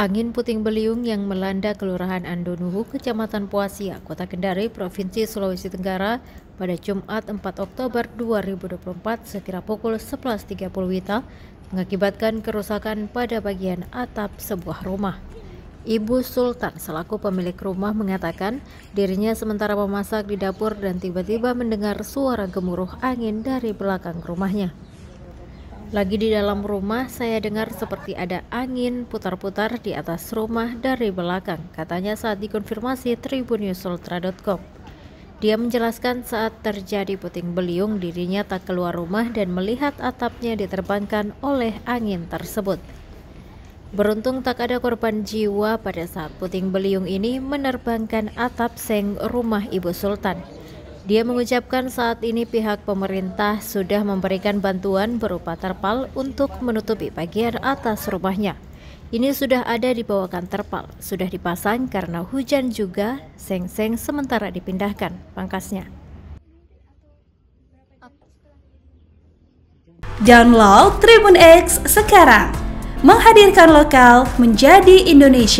Angin puting beliung yang melanda Kelurahan Andonuhu, Kecamatan Puasia, Kota Kendari, Provinsi Sulawesi Tenggara pada Jumat 4 Oktober 2024 sekira pukul 11.30 WITA mengakibatkan kerusakan pada bagian atap sebuah rumah. Ibu Sultan selaku pemilik rumah mengatakan dirinya sementara memasak di dapur dan tiba-tiba mendengar suara gemuruh angin dari belakang rumahnya. Lagi di dalam rumah, saya dengar seperti ada angin putar-putar di atas rumah dari belakang, katanya saat dikonfirmasi tribunnews.ultra.com. Dia menjelaskan saat terjadi puting beliung dirinya tak keluar rumah dan melihat atapnya diterbangkan oleh angin tersebut. Beruntung tak ada korban jiwa pada saat puting beliung ini menerbangkan atap seng rumah Ibu Sultan. Dia mengucapkan saat ini pihak pemerintah sudah memberikan bantuan berupa terpal untuk menutupi bagian atas rumahnya. Ini sudah ada di bawah terpal, sudah dipasang karena hujan juga, seng-seng sementara dipindahkan, pangkasnya. Download Tribun X sekarang, menghadirkan lokal menjadi Indonesia.